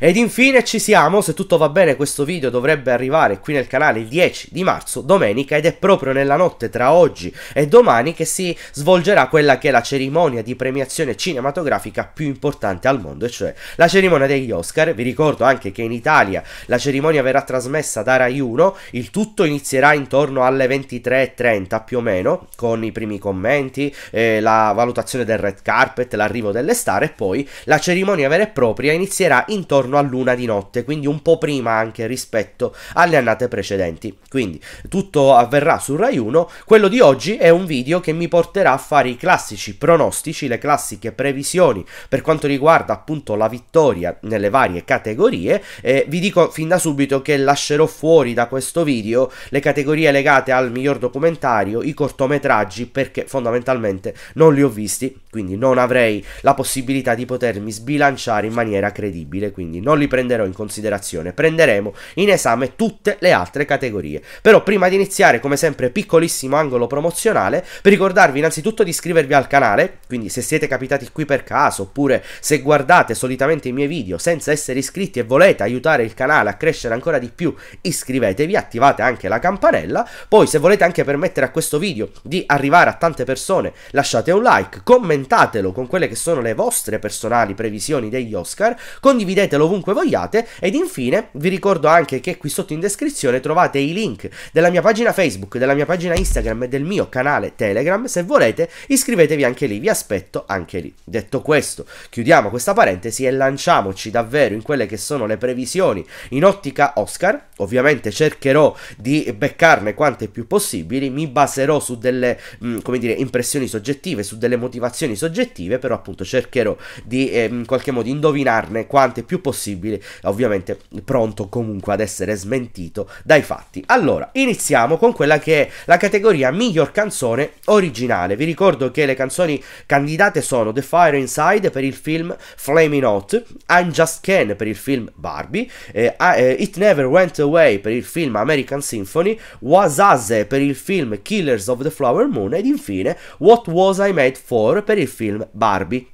Ed infine ci siamo, se tutto va bene questo video dovrebbe arrivare qui nel canale il 10 di marzo, domenica, ed è proprio nella notte tra oggi e domani che si svolgerà quella che è la cerimonia di premiazione cinematografica più importante al mondo, e cioè la cerimonia degli Oscar. Vi ricordo anche che in Italia la cerimonia verrà trasmessa da Rai 1, il tutto inizierà intorno alle 23.30 più o meno, con i primi commenti, eh, la valutazione del red carpet, l'arrivo delle star e poi la cerimonia vera e propria inizierà intorno intorno all'una di notte, quindi un po' prima anche rispetto alle annate precedenti. Quindi tutto avverrà su Rai 1. Quello di oggi è un video che mi porterà a fare i classici pronostici, le classiche previsioni per quanto riguarda appunto la vittoria nelle varie categorie. E vi dico fin da subito che lascerò fuori da questo video le categorie legate al miglior documentario, i cortometraggi, perché fondamentalmente non li ho visti, quindi non avrei la possibilità di potermi sbilanciare in maniera credibile. Quindi quindi non li prenderò in considerazione, prenderemo in esame tutte le altre categorie. Però prima di iniziare, come sempre, piccolissimo angolo promozionale, per ricordarvi innanzitutto di iscrivervi al canale, quindi se siete capitati qui per caso, oppure se guardate solitamente i miei video senza essere iscritti e volete aiutare il canale a crescere ancora di più, iscrivetevi, attivate anche la campanella, poi se volete anche permettere a questo video di arrivare a tante persone, lasciate un like, commentatelo con quelle che sono le vostre personali previsioni degli Oscar, condividetelo cercatelo ovunque vogliate ed infine vi ricordo anche che qui sotto in descrizione trovate i link della mia pagina Facebook, della mia pagina Instagram e del mio canale Telegram, se volete iscrivetevi anche lì, vi aspetto anche lì. Detto questo, chiudiamo questa parentesi e lanciamoci davvero in quelle che sono le previsioni in ottica Oscar, ovviamente cercherò di beccarne quante più possibili, mi baserò su delle mm, come dire, impressioni soggettive, su delle motivazioni soggettive, però appunto cercherò di eh, in qualche modo indovinarne quante più possibili possibile, ovviamente pronto comunque ad essere smentito dai fatti. Allora, iniziamo con quella che è la categoria miglior canzone originale. Vi ricordo che le canzoni candidate sono The Fire Inside per il film Flaming Hot, I'm Just Ken per il film Barbie, eh, eh, It Never Went Away per il film American Symphony, Wasaze per il film Killers of the Flower Moon ed infine What Was I Made For per il film Barbie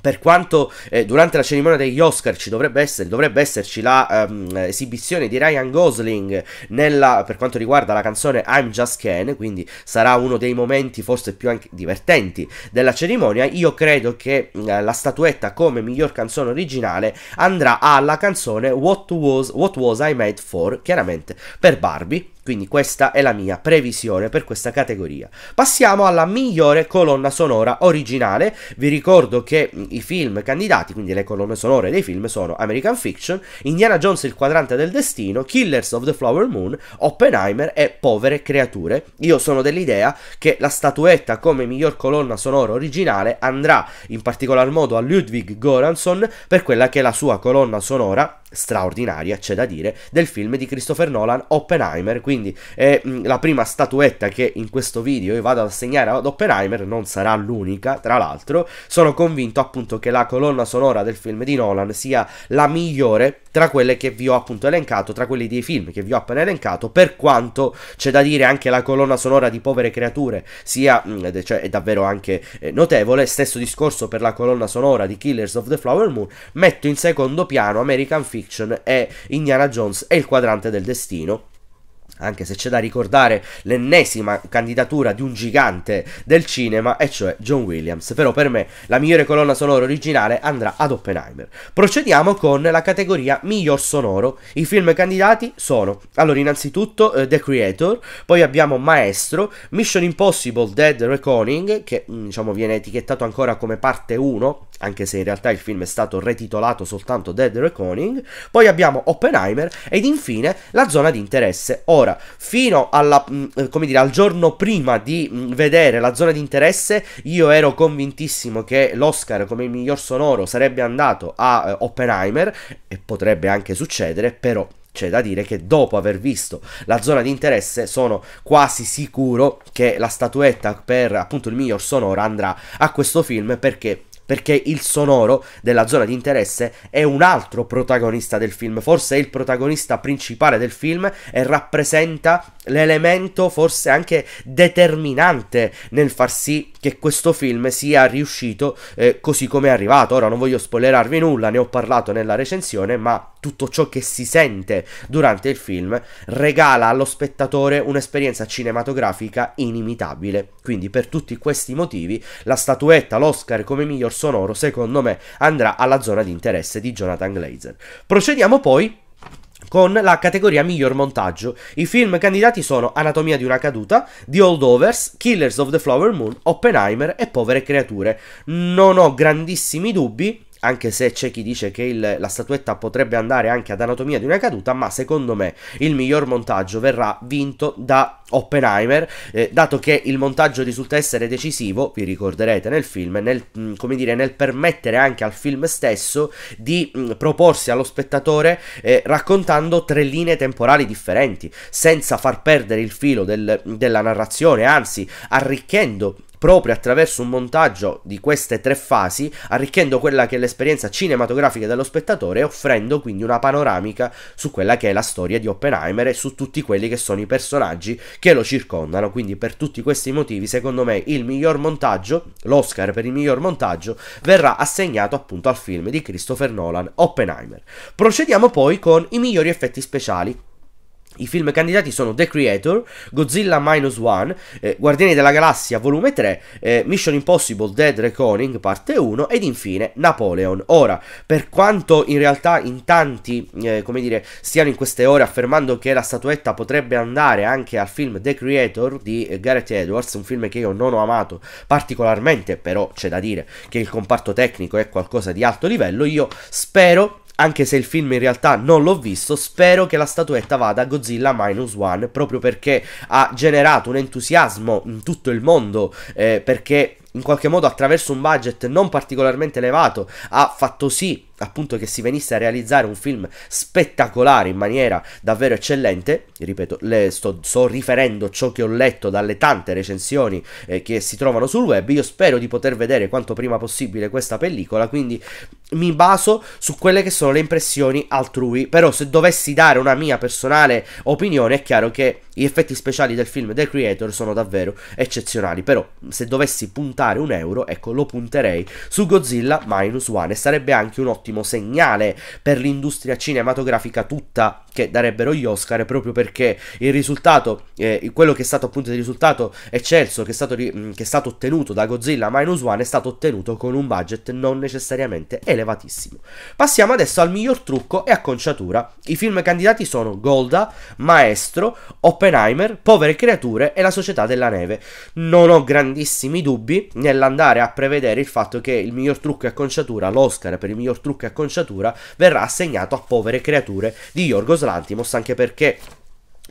per quanto eh, durante la cerimonia degli Oscar ci dovrebbe, essere, dovrebbe esserci la um, esibizione di Ryan Gosling nella, per quanto riguarda la canzone I'm Just Ken, quindi sarà uno dei momenti forse più divertenti della cerimonia, io credo che uh, la statuetta come miglior canzone originale andrà alla canzone What Was, What was I Made For, chiaramente per Barbie. Quindi questa è la mia previsione per questa categoria. Passiamo alla migliore colonna sonora originale. Vi ricordo che mm, i film candidati, quindi le colonne sonore dei film, sono American Fiction, Indiana Jones il quadrante del destino, Killers of the Flower Moon, Oppenheimer e Povere creature. Io sono dell'idea che la statuetta come miglior colonna sonora originale andrà in particolar modo a Ludwig Goranson per quella che è la sua colonna sonora straordinaria, c'è da dire, del film di Christopher Nolan Oppenheimer, quindi è mm, la prima statuetta che in questo video io vado ad assegnare ad Oppenheimer, non sarà l'unica, tra l'altro, sono convinto appunto che la colonna sonora del film di Nolan sia la migliore tra quelle che vi ho appunto elencato, tra quelli dei film che vi ho appena elencato, per quanto c'è da dire anche la colonna sonora di Povere Creature sia mm, cioè, è davvero anche eh, notevole, stesso discorso per la colonna sonora di Killers of the Flower Moon, metto in secondo piano American Fiction e Indiana Jones e il quadrante del destino anche se c'è da ricordare l'ennesima candidatura di un gigante del cinema, e cioè John Williams. Però per me la migliore colonna sonora originale andrà ad Oppenheimer. Procediamo con la categoria miglior sonoro. I film candidati sono, allora innanzitutto uh, The Creator, poi abbiamo Maestro, Mission Impossible Dead Reckoning, che mm, diciamo viene etichettato ancora come parte 1 anche se in realtà il film è stato retitolato soltanto Dead Reckoning, poi abbiamo Oppenheimer ed infine la zona di interesse. Ora, fino alla, mm, eh, come dire, al giorno prima di mm, vedere la zona di interesse, io ero convintissimo che l'Oscar come miglior sonoro sarebbe andato a eh, Oppenheimer e potrebbe anche succedere, però c'è da dire che dopo aver visto la zona di interesse sono quasi sicuro che la statuetta per appunto il miglior sonoro andrà a questo film perché perché il sonoro della zona di interesse è un altro protagonista del film, forse è il protagonista principale del film e rappresenta l'elemento forse anche determinante nel far sì che questo film sia riuscito eh, così come è arrivato. Ora non voglio spoilerarvi nulla, ne ho parlato nella recensione, ma tutto ciò che si sente durante il film, regala allo spettatore un'esperienza cinematografica inimitabile. Quindi per tutti questi motivi la statuetta, l'Oscar come miglior sonoro, secondo me andrà alla zona di interesse di Jonathan Glazer. Procediamo poi con la categoria miglior montaggio. I film candidati sono Anatomia di una caduta, The Old Overs, Killers of the Flower Moon, Oppenheimer e Povere creature. Non ho grandissimi dubbi anche se c'è chi dice che il, la statuetta potrebbe andare anche ad anatomia di una caduta, ma secondo me il miglior montaggio verrà vinto da Oppenheimer, eh, dato che il montaggio risulta essere decisivo, vi ricorderete nel film, nel, mm, come dire, nel permettere anche al film stesso di mh, mm, proporsi allo spettatore eh, raccontando tre linee temporali differenti, senza far perdere il filo del, della narrazione, anzi arricchendo proprio attraverso un montaggio di queste tre fasi, arricchendo quella che è l'esperienza cinematografica dello spettatore e offrendo quindi una panoramica su quella che è la storia di Oppenheimer e su tutti quelli che sono i personaggi che lo circondano. Quindi per tutti questi motivi, secondo me, il miglior montaggio, l'Oscar per il miglior montaggio, verrà assegnato appunto al film di Christopher Nolan, Oppenheimer. Procediamo poi con i migliori effetti speciali i film candidati sono The Creator, Godzilla Minus One, eh, Guardiani della Galassia Volume 3, eh, Mission Impossible Dead Reconing Parte 1 ed infine Napoleon. Ora, per quanto in realtà in tanti, eh, come dire, stiano in queste ore affermando che la statuetta potrebbe andare anche al film The Creator di eh, Gareth Edwards, un film che io non ho amato particolarmente, però c'è da dire che il comparto tecnico è qualcosa di alto livello, io spero anche se il film in realtà non l'ho visto, spero che la statuetta vada a Godzilla Minus One, proprio perché ha generato un entusiasmo in tutto il mondo, eh, perché in qualche modo attraverso un budget non particolarmente elevato ha fatto sì appunto che si venisse a realizzare un film spettacolare in maniera davvero eccellente, ripeto, sto, sto, riferendo ciò che ho letto dalle tante recensioni eh, che si trovano sul web, io spero di poter vedere quanto prima possibile questa pellicola, quindi mi baso su quelle che sono le impressioni altrui, però se dovessi dare una mia personale opinione è chiaro che gli effetti speciali del film The creator sono davvero eccezionali, però se dovessi puntare puntare un euro, ecco lo punterei su Godzilla Minus One e sarebbe anche un ottimo segnale per l'industria cinematografica tutta che darebbero gli Oscar proprio perché il risultato, eh, quello che è stato appunto il risultato eccelso che è, stato, mm, che è stato ottenuto da Godzilla Minus One è stato ottenuto con un budget non necessariamente elevatissimo. Passiamo adesso al miglior trucco e acconciatura. I film candidati sono Golda, Maestro, Oppenheimer, Povere Creature e La Società della Neve. Non ho grandissimi dubbi nell'andare a prevedere il fatto che il miglior trucco e acconciatura, l'Oscar per il miglior trucco e acconciatura verrà assegnato a povere creature di Yorgos Lantimos anche perché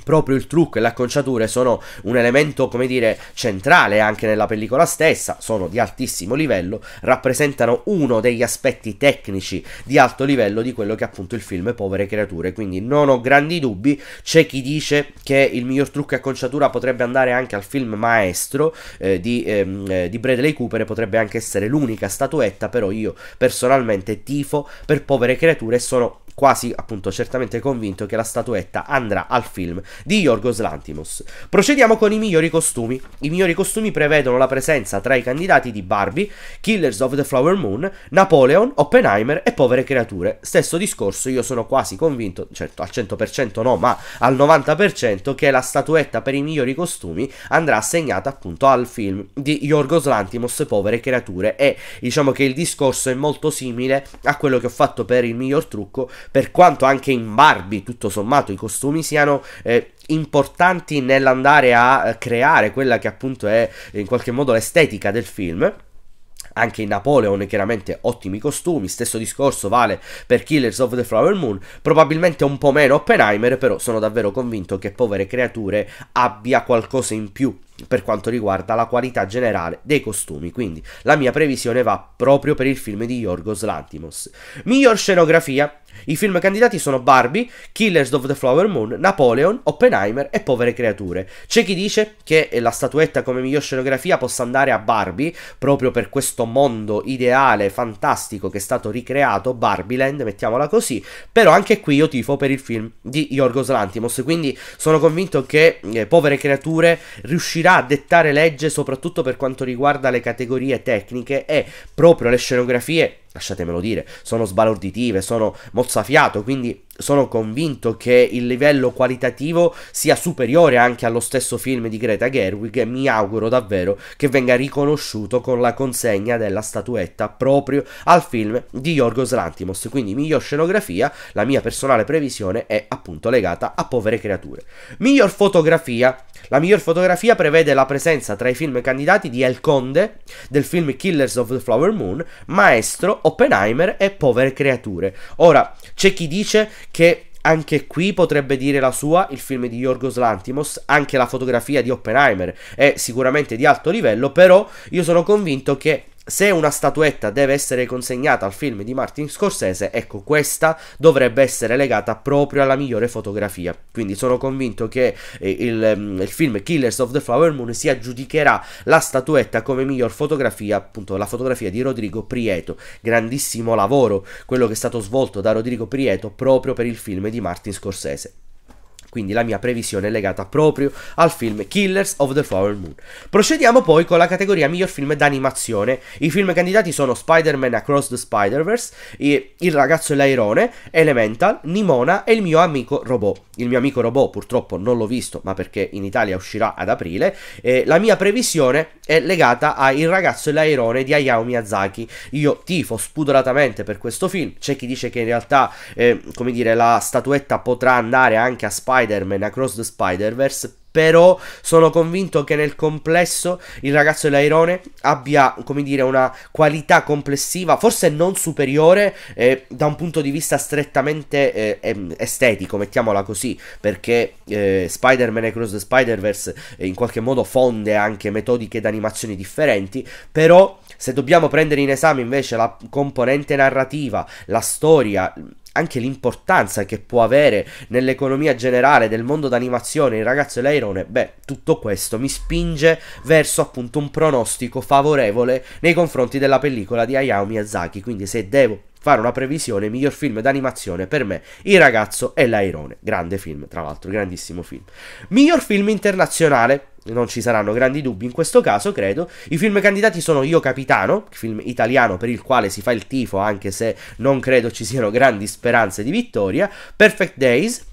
proprio il trucco e le acconciature sono un elemento, come dire, centrale anche nella pellicola stessa, sono di altissimo livello, rappresentano uno degli aspetti tecnici di alto livello di quello che appunto il film Povere Creature, quindi non ho grandi dubbi, c'è chi dice che il miglior trucco e acconciatura potrebbe andare anche al film Maestro eh, di, ehm, eh, di Bradley Cooper, potrebbe anche essere l'unica statuetta, però io personalmente tifo per Povere Creature e sono quasi appunto certamente convinto che la statuetta andrà al film di Yorgos Lantimos. Procediamo con i migliori costumi. I migliori costumi prevedono la presenza tra i candidati di Barbie, Killers of the Flower Moon, Napoleon, Oppenheimer e Povere Creature. Stesso discorso, io sono quasi convinto, certo al 100% no, ma al 90% che la statuetta per i migliori costumi andrà assegnata appunto al film di Yorgos Lantimos, Povere Creature e diciamo che il discorso è molto simile a quello che ho fatto per il miglior trucco, per quanto anche in Barbie tutto sommato i costumi siano eh, importanti nell'andare a eh, creare quella che appunto è eh, in qualche modo l'estetica del film anche in Napoleon chiaramente ottimi costumi, stesso discorso vale per Killers of the Flower Moon, probabilmente un po' meno Oppenheimer, però sono davvero convinto che Povere Creature abbia qualcosa in più per quanto riguarda la qualità generale dei costumi, quindi la mia previsione va proprio per il film di Yorgos Lantimos. Miglior scenografia i film candidati sono Barbie, Killers of the Flower Moon, Napoleon, Oppenheimer e Povere Creature. C'è chi dice che la statuetta come miglior scenografia possa andare a Barbie proprio per questo mondo ideale, fantastico che è stato ricreato, Barbiland, mettiamola così, però anche qui io tifo per il film di Yorgos Lantimos, quindi sono convinto che eh, Povere Creature riuscirà a dettare legge soprattutto per quanto riguarda le categorie tecniche e proprio le scenografie lasciatemelo dire, sono sbalorditive, sono mozzafiato, quindi sono convinto che il livello qualitativo sia superiore anche allo stesso film di Greta Gerwig e mi auguro davvero che venga riconosciuto con la consegna della statuetta proprio al film di Yorgos Lantimos, quindi miglior scenografia, la mia personale previsione è appunto legata a Povere Creature. Miglior fotografia, la miglior fotografia prevede la presenza tra i film candidati di El Conde del film Killers of the Flower Moon, Maestro Oppenheimer e Povere Creature. Ora, c'è chi dice che anche qui potrebbe dire la sua il film di Yorgos Lantimos, anche la fotografia di Oppenheimer è sicuramente di alto livello, però io sono convinto che se una statuetta deve essere consegnata al film di Martin Scorsese, ecco questa dovrebbe essere legata proprio alla migliore fotografia. Quindi sono convinto che eh, il, mm, il, film Killers of the Flower Moon si aggiudicherà la statuetta come miglior fotografia, appunto la fotografia di Rodrigo Prieto. Grandissimo lavoro quello che è stato svolto da Rodrigo Prieto proprio per il film di Martin Scorsese quindi la mia previsione è legata proprio al film Killers of the Flower Moon. Procediamo poi con la categoria miglior film d'animazione. I film candidati sono Spider-Man Across the Spider-Verse, Il ragazzo e l'airone, Elemental, Nimona e Il mio amico robot. Il mio amico robot purtroppo non l'ho visto, ma perché in Italia uscirà ad aprile. E la mia previsione è legata a Il ragazzo e l'airone di Hayao Miyazaki. Io tifo spudoratamente per questo film. C'è chi dice che in realtà, eh, come dire, la statuetta potrà andare anche a Spider-Man Spider-Man Across the Spider-Verse, però sono convinto che nel complesso il ragazzo dell'airone abbia, come dire, una qualità complessiva, forse non superiore eh, da un punto di vista strettamente eh, estetico, mettiamola così, perché eh, Spider-Man e Cross the Spider-Verse eh, in qualche modo fonde anche metodiche d'animazione differenti, però se dobbiamo prendere in esame invece la componente narrativa, la storia, anche l'importanza che può avere nell'economia generale del mondo d'animazione il ragazzo e l'airone, beh, tutto questo mi spinge verso appunto un pronostico favorevole nei confronti della pellicola di Hayao Miyazaki, quindi se devo fare una previsione, miglior film d'animazione per me, Il ragazzo e l'airone, grande film, tra l'altro, grandissimo film. Miglior film internazionale non ci saranno grandi dubbi in questo caso, credo. I film candidati sono Io Capitano, film italiano per il quale si fa il tifo, anche se non credo ci siano grandi speranze di vittoria, Perfect Days,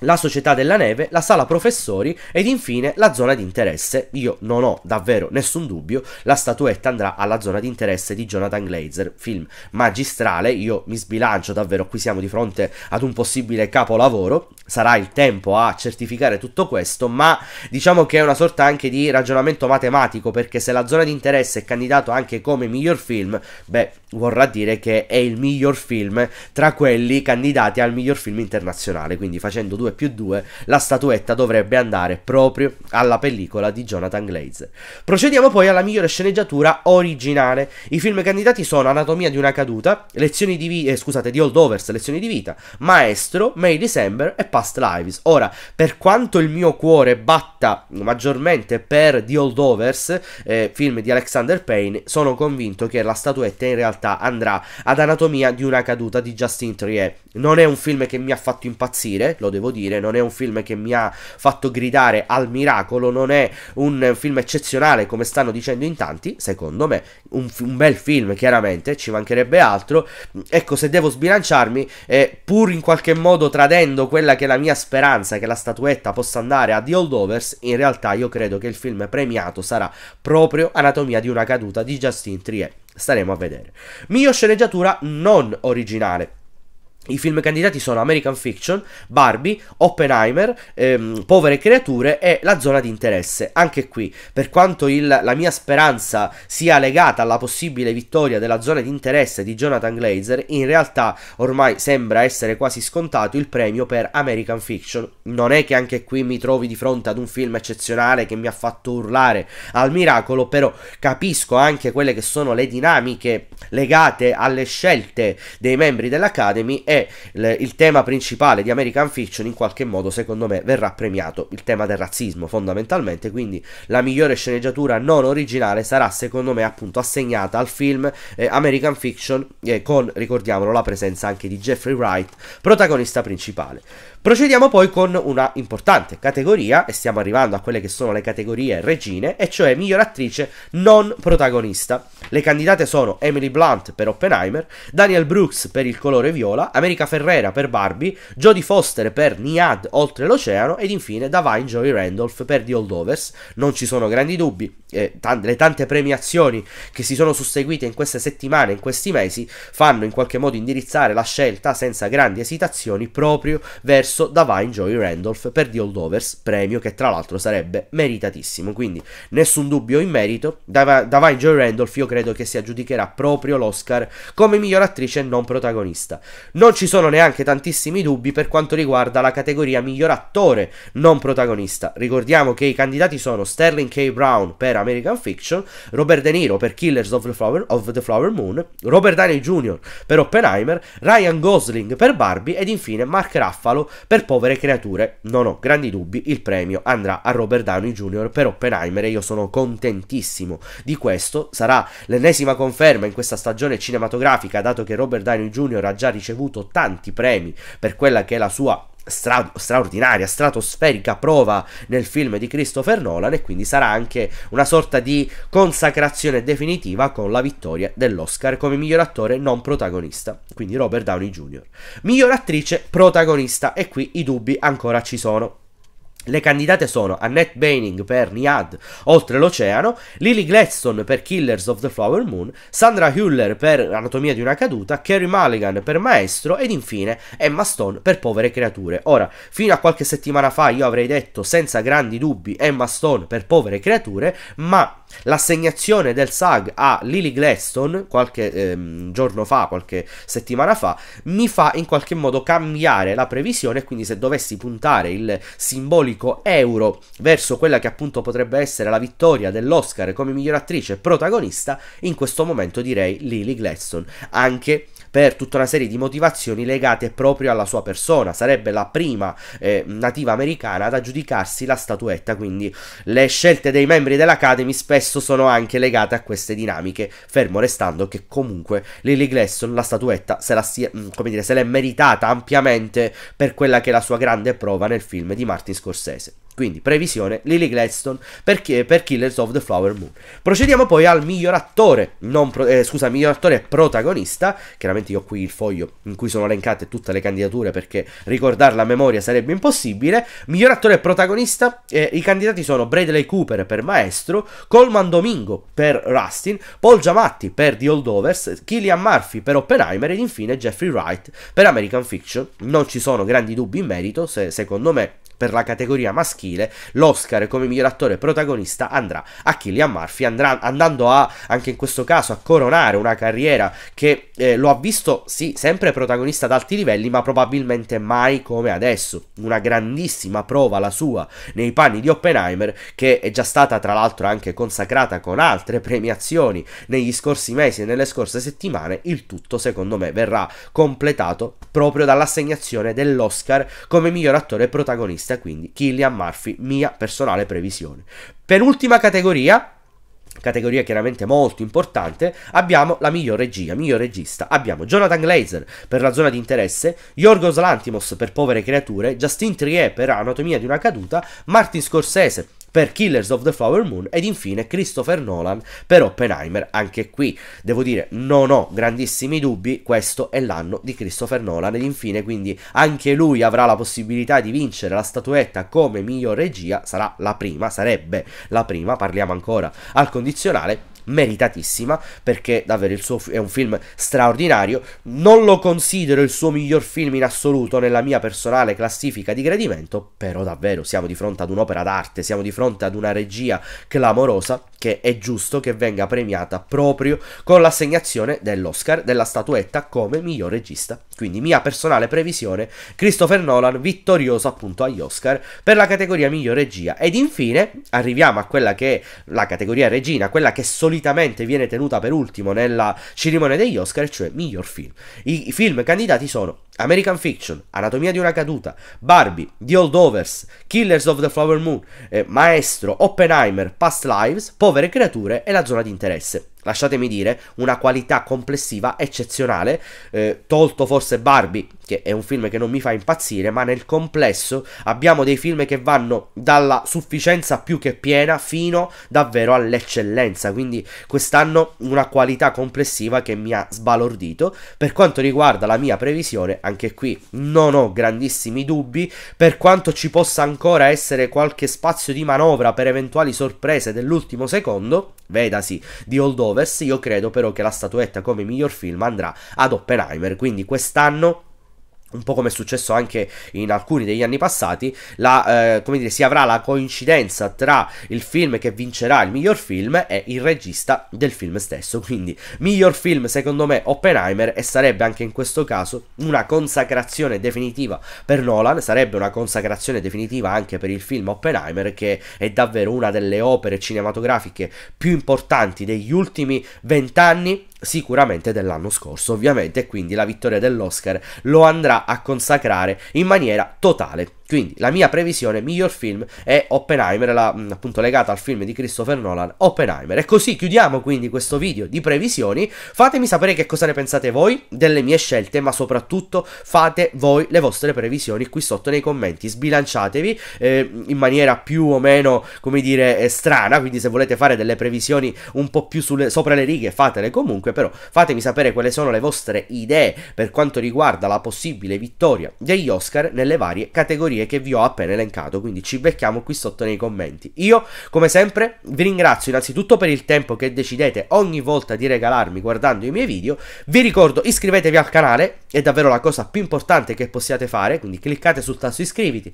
la Società della Neve, la Sala Professori ed infine la zona di interesse. Io non ho davvero nessun dubbio, la statuetta andrà alla zona di interesse di Jonathan Glazer, film magistrale, io mi sbilancio davvero, qui siamo di fronte ad un possibile capolavoro, sarà il tempo a certificare tutto questo, ma diciamo che è una sorta anche di ragionamento matematico, perché se la zona di interesse è candidato anche come miglior film, beh vorrà dire che è il miglior film tra quelli candidati al miglior film internazionale, quindi facendo 2 più 2 la statuetta dovrebbe andare proprio alla pellicola di Jonathan Glazer. Procediamo poi alla migliore sceneggiatura originale. I film candidati sono Anatomia di una caduta, Lezioni di vita, eh, scusate, di Old Overs, Lezioni di vita, Maestro, May December e Past Lives. Ora, per quanto il mio cuore batta maggiormente per The Old Overs, eh, film di Alexander Payne, sono convinto che la statuetta in realtà realtà andrà ad Anatomia di una caduta di Justin Trier. Non è un film che mi ha fatto impazzire, lo devo dire, non è un film che mi ha fatto gridare al miracolo, non è un film eccezionale come stanno dicendo in tanti, secondo me, un, un bel film chiaramente, ci mancherebbe altro. Ecco, se devo sbilanciarmi, eh, pur in qualche modo tradendo quella che è la mia speranza che la statuetta possa andare a The Old Overs, in realtà io credo che il film premiato sarà proprio Anatomia di una caduta di Justin Trier. Staremo a vedere. Mio sceneggiatura non originale. I film candidati sono American Fiction, Barbie, Oppenheimer, ehm, Povere Creature e La zona di interesse. Anche qui, per quanto il, la mia speranza sia legata alla possibile vittoria della zona di interesse di Jonathan Glazer, in realtà ormai sembra essere quasi scontato il premio per American Fiction. Non è che anche qui mi trovi di fronte ad un film eccezionale che mi ha fatto urlare al miracolo, però capisco anche quelle che sono le dinamiche legate alle scelte dei membri dell'Academy e è il tema principale di American Fiction in qualche modo secondo me verrà premiato il tema del razzismo fondamentalmente quindi la migliore sceneggiatura non originale sarà secondo me appunto assegnata al film eh, American Fiction eh, con ricordiamolo la presenza anche di Jeffrey Wright protagonista principale Procediamo poi con una importante categoria, e stiamo arrivando a quelle che sono le categorie regine, e cioè miglior attrice non protagonista. Le candidate sono Emily Blunt per Oppenheimer, Daniel Brooks per Il colore viola, America Ferrera per Barbie, Jodie Foster per Niad oltre l'oceano ed infine Davine Joy Randolph per The Holdovers. Non ci sono grandi dubbi, eh, tante, le tante premiazioni che si sono susseguite in queste settimane, in questi mesi, fanno in qualche modo indirizzare la scelta senza grandi esitazioni proprio verso rosso da Vine Joy Randolph per The Old Overs, premio che tra l'altro sarebbe meritatissimo. Quindi nessun dubbio in merito. Da, da Vine Joy Randolph io credo che si aggiudicherà proprio l'Oscar come miglior attrice non protagonista. Non ci sono neanche tantissimi dubbi per quanto riguarda la categoria miglior attore non protagonista. Ricordiamo che i candidati sono Sterling K. Brown per American Fiction, Robert De Niro per Killers of the Flower, of the Flower Moon, Robert Downey Jr. per Oppenheimer, Ryan Gosling per Barbie ed infine Mark Raffalo per povere creature, non ho grandi dubbi, il premio andrà a Robert Downey Jr. per Oppenheimer e io sono contentissimo di questo. Sarà l'ennesima conferma in questa stagione cinematografica, dato che Robert Downey Jr. ha già ricevuto tanti premi per quella che è la sua stra- straordinaria, stratosferica prova nel film di Christopher Nolan e quindi sarà anche una sorta di consacrazione definitiva con la vittoria dell'Oscar come miglior attore non protagonista, quindi Robert Downey Jr. Miglior attrice protagonista e qui i dubbi ancora ci sono. Le candidate sono Annette Baining per Niad Oltre l'Oceano, Lily Gladstone per Killers of the Flower Moon, Sandra Hüller per Anatomia di una caduta, Carrie Mulligan per Maestro ed infine Emma Stone per Povere Creature. Ora, fino a qualche settimana fa io avrei detto senza grandi dubbi Emma Stone per Povere Creature, ma l'assegnazione del SAG a Lily Gladstone qualche ehm, giorno fa, qualche settimana fa, mi fa in qualche modo cambiare la previsione. Quindi, se dovessi puntare il simbolico euro verso quella che appunto potrebbe essere la vittoria dell'Oscar come miglior attrice protagonista, in questo momento direi Lily Gladstone. Anche per tutta una serie di motivazioni legate proprio alla sua persona. Sarebbe la prima eh, nativa americana ad aggiudicarsi la statuetta, quindi le scelte dei membri dell'Academy spesso sono anche legate a queste dinamiche, fermo restando che comunque Lily Glasson la statuetta se, la sia, mm, dire, se l'è meritata ampiamente per quella che è la sua grande prova nel film di Martin Scorsese. Quindi previsione Lily Gladstone per, chi, per Killers of the Flower Moon. Procediamo poi al miglior attore, pro, eh, scusa, miglior attore protagonista. Chiaramente io ho qui il foglio in cui sono elencate tutte le candidature perché ricordarla a memoria sarebbe impossibile. Miglior attore protagonista, eh, i candidati sono Bradley Cooper per Maestro, Colman Domingo per Rustin, Paul Giamatti per The Holdovers, Killian Murphy per Oppenheimer ed infine Jeffrey Wright per American Fiction. Non ci sono grandi dubbi in merito, se, secondo me per la categoria maschile, l'Oscar come miglior attore protagonista andrà a Killian Murphy, andrà, andando a, anche in questo caso a coronare una carriera che eh, lo ha visto, sì, sempre protagonista ad alti livelli, ma probabilmente mai come adesso. Una grandissima prova la sua nei panni di Oppenheimer, che è già stata tra l'altro anche consacrata con altre premiazioni negli scorsi mesi e nelle scorse settimane. Il tutto, secondo me, verrà completato proprio dall'assegnazione dell'Oscar come miglior attore protagonista vista quindi Killian Murphy, mia personale previsione. Penultima categoria, categoria chiaramente molto importante, abbiamo la miglior regia, miglior regista. Abbiamo Jonathan Glazer per la zona di interesse, Yorgos Lantimos per Povere Creature, Justin Trier per Anatomia di una caduta, Martin Scorsese per Killers of the Flower Moon ed infine Christopher Nolan per Oppenheimer. Anche qui devo dire non ho grandissimi dubbi, questo è l'anno di Christopher Nolan ed infine quindi anche lui avrà la possibilità di vincere la statuetta come miglior regia, sarà la prima, sarebbe la prima, parliamo ancora al condizionale meritatissima perché davvero il suo è un film straordinario. Non lo considero il suo miglior film in assoluto nella mia personale classifica di gradimento, però davvero siamo di fronte ad un'opera d'arte, siamo di fronte ad una regia clamorosa che è giusto che venga premiata proprio con l'assegnazione dell'Oscar della statuetta come miglior regista. Quindi mia personale previsione, Christopher Nolan vittorioso appunto agli Oscar per la categoria miglior regia. Ed infine arriviamo a quella che è la categoria regina, quella che solitamente viene tenuta per ultimo nella cerimonia degli Oscar, cioè miglior film. I, i film candidati sono American Fiction, Anatomia di una caduta, Barbie, The Old Overs, Killers of the Flower Moon, eh, Maestro, Oppenheimer, Past Lives, Povere creature e La zona di interesse lasciatemi dire, una qualità complessiva eccezionale, eh, tolto forse Barbie, che è un film che non mi fa impazzire, ma nel complesso abbiamo dei film che vanno dalla sufficienza più che piena fino davvero all'eccellenza, quindi quest'anno una qualità complessiva che mi ha sbalordito. Per quanto riguarda la mia previsione, anche qui non ho grandissimi dubbi, per quanto ci possa ancora essere qualche spazio di manovra per eventuali sorprese dell'ultimo secondo, vedasi di Old Over, Ovest, io credo però che la statuetta come miglior film andrà ad Oppenheimer, quindi quest'anno un po' come è successo anche in alcuni degli anni passati, la, eh, come dire, si avrà la coincidenza tra il film che vincerà il miglior film e il regista del film stesso. Quindi, miglior film secondo me Oppenheimer e sarebbe anche in questo caso una consacrazione definitiva per Nolan, sarebbe una consacrazione definitiva anche per il film Oppenheimer che è davvero una delle opere cinematografiche più importanti degli ultimi vent'anni sicuramente dell'anno scorso, ovviamente, e quindi la vittoria dell'Oscar lo andrà a consacrare in maniera totale quindi la mia previsione miglior film è Oppenheimer, la, appunto legata al film di Christopher Nolan, Oppenheimer. E così chiudiamo quindi questo video di previsioni. Fatemi sapere che cosa ne pensate voi delle mie scelte, ma soprattutto fate voi le vostre previsioni qui sotto nei commenti. Sbilanciatevi eh, in maniera più o meno, come dire, eh, strana, quindi se volete fare delle previsioni un po' più sulle, sopra le righe, fatele comunque, però fatemi sapere quali sono le vostre idee per quanto riguarda la possibile vittoria degli Oscar nelle varie categorie categorie che vi ho appena elencato, quindi ci becchiamo qui sotto nei commenti. Io, come sempre, vi ringrazio innanzitutto per il tempo che decidete ogni volta di regalarmi guardando i miei video, vi ricordo iscrivetevi al canale, è davvero la cosa più importante che possiate fare, quindi cliccate sul tasto iscriviti,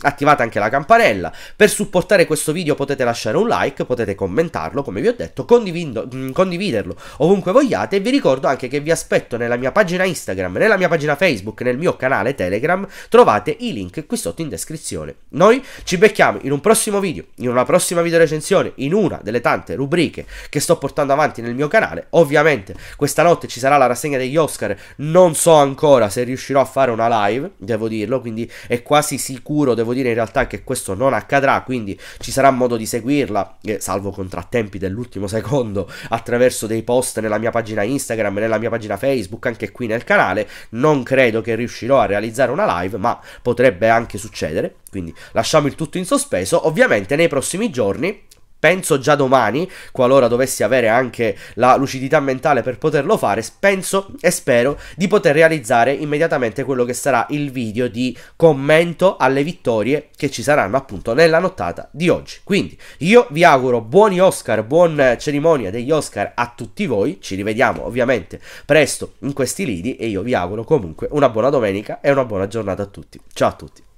attivate anche la campanella, per supportare questo video potete lasciare un like, potete commentarlo, come vi ho detto, condividerlo ovunque vogliate e vi ricordo anche che vi aspetto nella mia pagina Instagram, nella mia pagina Facebook, nel mio canale Telegram, trovate i link link qui sotto in descrizione. Noi ci becchiamo in un prossimo video, in una prossima video recensione, in una delle tante rubriche che sto portando avanti nel mio canale. Ovviamente questa notte ci sarà la rassegna degli Oscar, non so ancora se riuscirò a fare una live, devo dirlo, quindi è quasi sicuro, devo dire in realtà che questo non accadrà, quindi ci sarà modo di seguirla, eh, salvo contrattempi dell'ultimo secondo, attraverso dei post nella mia pagina Instagram, nella mia pagina Facebook, anche qui nel canale. Non credo che riuscirò a realizzare una live, ma potrebbe potrebbe anche succedere, quindi lasciamo il tutto in sospeso. Ovviamente nei prossimi giorni penso già domani, qualora dovessi avere anche la lucidità mentale per poterlo fare, penso e spero di poter realizzare immediatamente quello che sarà il video di commento alle vittorie che ci saranno appunto nella nottata di oggi. Quindi io vi auguro buoni Oscar, buona cerimonia degli Oscar a tutti voi, ci rivediamo ovviamente presto in questi lidi e io vi auguro comunque una buona domenica e una buona giornata a tutti. Ciao a tutti.